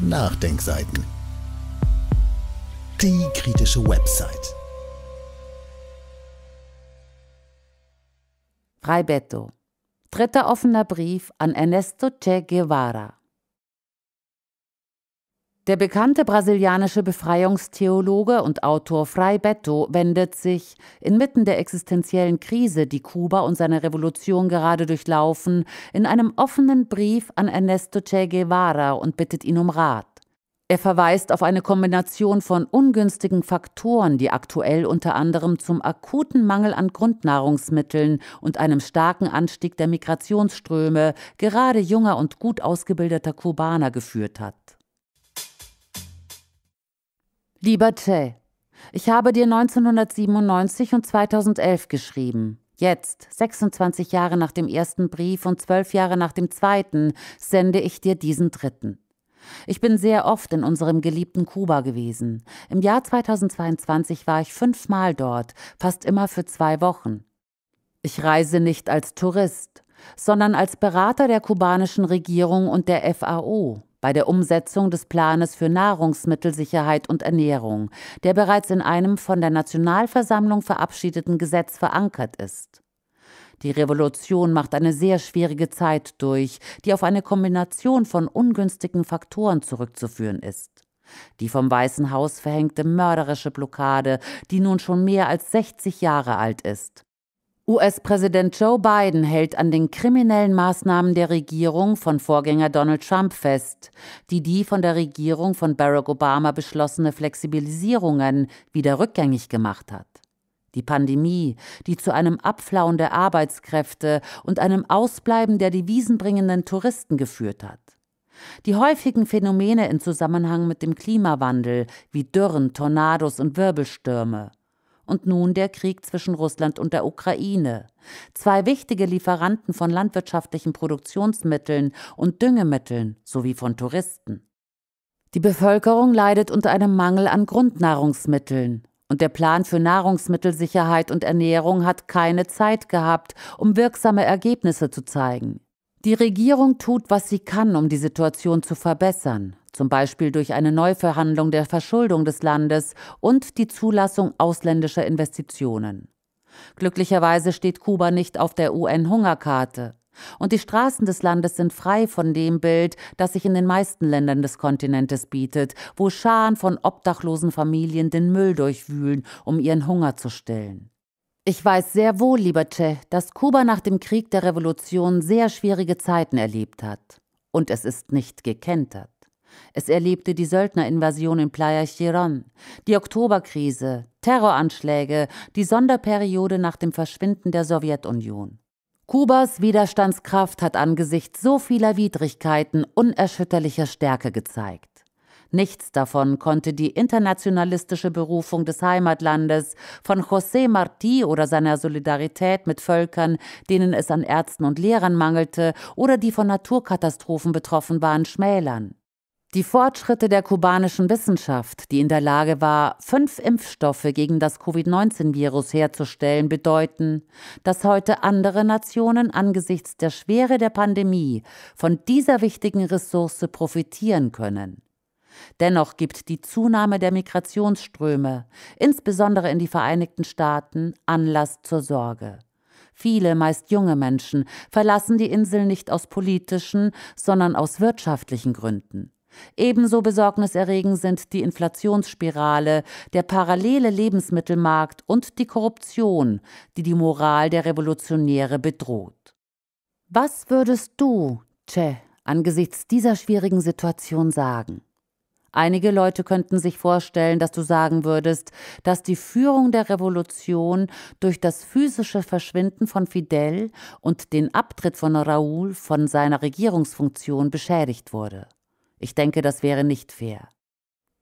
Nachdenkseiten. Die kritische Website. Freibetto. Dritter offener Brief an Ernesto Che Guevara. Der bekannte brasilianische Befreiungstheologe und Autor Frei Beto wendet sich inmitten der existenziellen Krise, die Kuba und seine Revolution gerade durchlaufen, in einem offenen Brief an Ernesto Che Guevara und bittet ihn um Rat. Er verweist auf eine Kombination von ungünstigen Faktoren, die aktuell unter anderem zum akuten Mangel an Grundnahrungsmitteln und einem starken Anstieg der Migrationsströme gerade junger und gut ausgebildeter Kubaner geführt hat. Lieber Che, ich habe dir 1997 und 2011 geschrieben. Jetzt, 26 Jahre nach dem ersten Brief und 12 Jahre nach dem zweiten, sende ich dir diesen dritten. Ich bin sehr oft in unserem geliebten Kuba gewesen. Im Jahr 2022 war ich fünfmal dort, fast immer für zwei Wochen. Ich reise nicht als Tourist, sondern als Berater der kubanischen Regierung und der FAO bei der Umsetzung des Planes für Nahrungsmittelsicherheit und Ernährung, der bereits in einem von der Nationalversammlung verabschiedeten Gesetz verankert ist. Die Revolution macht eine sehr schwierige Zeit durch, die auf eine Kombination von ungünstigen Faktoren zurückzuführen ist. Die vom Weißen Haus verhängte mörderische Blockade, die nun schon mehr als 60 Jahre alt ist. US-Präsident Joe Biden hält an den kriminellen Maßnahmen der Regierung von Vorgänger Donald Trump fest, die die von der Regierung von Barack Obama beschlossene Flexibilisierungen wieder rückgängig gemacht hat. Die Pandemie, die zu einem Abflauen der Arbeitskräfte und einem Ausbleiben der devisenbringenden Touristen geführt hat. Die häufigen Phänomene in Zusammenhang mit dem Klimawandel wie Dürren, Tornados und Wirbelstürme und nun der Krieg zwischen Russland und der Ukraine. Zwei wichtige Lieferanten von landwirtschaftlichen Produktionsmitteln und Düngemitteln sowie von Touristen. Die Bevölkerung leidet unter einem Mangel an Grundnahrungsmitteln. Und der Plan für Nahrungsmittelsicherheit und Ernährung hat keine Zeit gehabt, um wirksame Ergebnisse zu zeigen. Die Regierung tut, was sie kann, um die Situation zu verbessern zum Beispiel durch eine Neuverhandlung der Verschuldung des Landes und die Zulassung ausländischer Investitionen. Glücklicherweise steht Kuba nicht auf der UN-Hungerkarte. Und die Straßen des Landes sind frei von dem Bild, das sich in den meisten Ländern des Kontinentes bietet, wo Scharen von obdachlosen Familien den Müll durchwühlen, um ihren Hunger zu stillen. Ich weiß sehr wohl, lieber Che, dass Kuba nach dem Krieg der Revolution sehr schwierige Zeiten erlebt hat. Und es ist nicht gekentert. Es erlebte die Söldnerinvasion in Playa Chiron, die Oktoberkrise, Terroranschläge, die Sonderperiode nach dem Verschwinden der Sowjetunion. Kubas Widerstandskraft hat angesichts so vieler Widrigkeiten unerschütterliche Stärke gezeigt. Nichts davon konnte die internationalistische Berufung des Heimatlandes von José Martí oder seiner Solidarität mit Völkern, denen es an Ärzten und Lehrern mangelte oder die von Naturkatastrophen betroffen waren, schmälern. Die Fortschritte der kubanischen Wissenschaft, die in der Lage war, fünf Impfstoffe gegen das Covid-19-Virus herzustellen, bedeuten, dass heute andere Nationen angesichts der Schwere der Pandemie von dieser wichtigen Ressource profitieren können. Dennoch gibt die Zunahme der Migrationsströme, insbesondere in die Vereinigten Staaten, Anlass zur Sorge. Viele, meist junge Menschen, verlassen die Insel nicht aus politischen, sondern aus wirtschaftlichen Gründen. Ebenso besorgniserregend sind die Inflationsspirale, der parallele Lebensmittelmarkt und die Korruption, die die Moral der Revolutionäre bedroht. Was würdest du, Che, angesichts dieser schwierigen Situation sagen? Einige Leute könnten sich vorstellen, dass du sagen würdest, dass die Führung der Revolution durch das physische Verschwinden von Fidel und den Abtritt von Raoul von seiner Regierungsfunktion beschädigt wurde. Ich denke, das wäre nicht fair.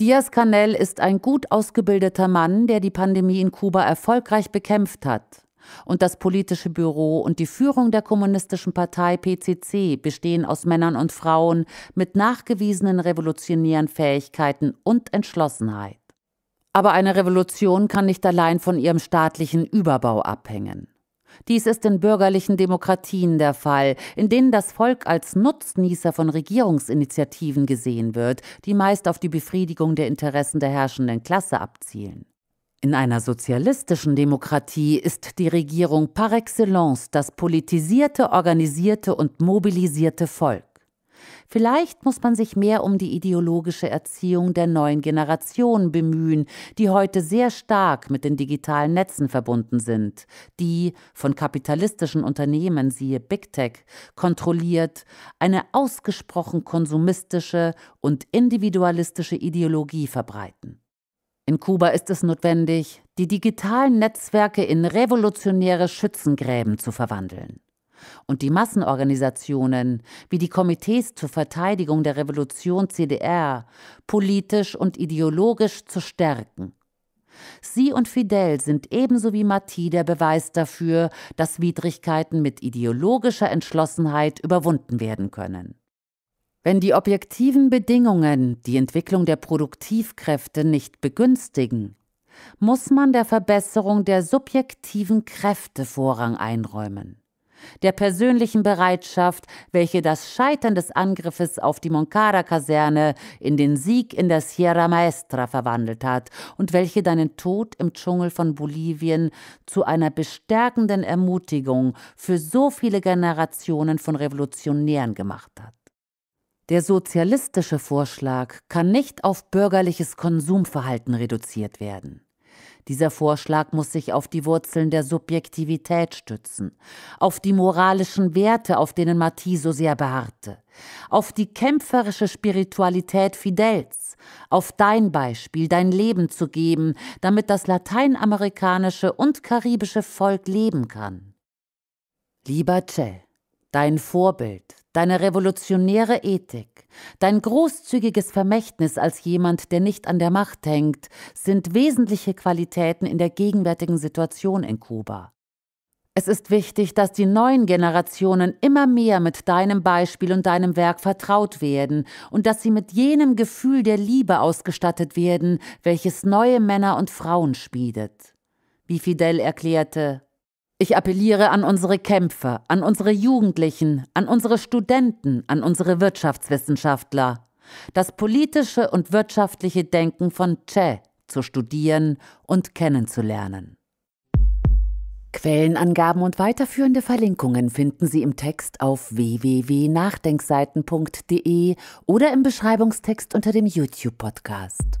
Diaz-Canel ist ein gut ausgebildeter Mann, der die Pandemie in Kuba erfolgreich bekämpft hat. Und das politische Büro und die Führung der Kommunistischen Partei PCC bestehen aus Männern und Frauen mit nachgewiesenen revolutionären Fähigkeiten und Entschlossenheit. Aber eine Revolution kann nicht allein von ihrem staatlichen Überbau abhängen. Dies ist in bürgerlichen Demokratien der Fall, in denen das Volk als Nutznießer von Regierungsinitiativen gesehen wird, die meist auf die Befriedigung der Interessen der herrschenden Klasse abzielen. In einer sozialistischen Demokratie ist die Regierung par excellence das politisierte, organisierte und mobilisierte Volk. Vielleicht muss man sich mehr um die ideologische Erziehung der neuen Generation bemühen, die heute sehr stark mit den digitalen Netzen verbunden sind, die von kapitalistischen Unternehmen, siehe Big Tech, kontrolliert, eine ausgesprochen konsumistische und individualistische Ideologie verbreiten. In Kuba ist es notwendig, die digitalen Netzwerke in revolutionäre Schützengräben zu verwandeln und die Massenorganisationen wie die Komitees zur Verteidigung der Revolution CDR politisch und ideologisch zu stärken. Sie und Fidel sind ebenso wie Marti der Beweis dafür, dass Widrigkeiten mit ideologischer Entschlossenheit überwunden werden können. Wenn die objektiven Bedingungen die Entwicklung der Produktivkräfte nicht begünstigen, muss man der Verbesserung der subjektiven Kräfte Vorrang einräumen der persönlichen Bereitschaft, welche das Scheitern des Angriffes auf die Moncada-Kaserne in den Sieg in der Sierra Maestra verwandelt hat und welche deinen Tod im Dschungel von Bolivien zu einer bestärkenden Ermutigung für so viele Generationen von Revolutionären gemacht hat. Der sozialistische Vorschlag kann nicht auf bürgerliches Konsumverhalten reduziert werden. Dieser Vorschlag muss sich auf die Wurzeln der Subjektivität stützen, auf die moralischen Werte, auf denen Marti so sehr beharrte, auf die kämpferische Spiritualität Fidels, auf dein Beispiel, dein Leben zu geben, damit das lateinamerikanische und karibische Volk leben kann. Lieber Che, dein Vorbild, deine revolutionäre Ethik, dein großzügiges Vermächtnis als jemand, der nicht an der Macht hängt, sind wesentliche Qualitäten in der gegenwärtigen Situation in Kuba. Es ist wichtig, dass die neuen Generationen immer mehr mit deinem Beispiel und deinem Werk vertraut werden und dass sie mit jenem Gefühl der Liebe ausgestattet werden, welches neue Männer und Frauen spiedet. Wie Fidel erklärte, ich appelliere an unsere Kämpfer, an unsere Jugendlichen, an unsere Studenten, an unsere Wirtschaftswissenschaftler, das politische und wirtschaftliche Denken von Che zu studieren und kennenzulernen. Quellenangaben und weiterführende Verlinkungen finden Sie im Text auf www.nachdenkseiten.de oder im Beschreibungstext unter dem YouTube-Podcast.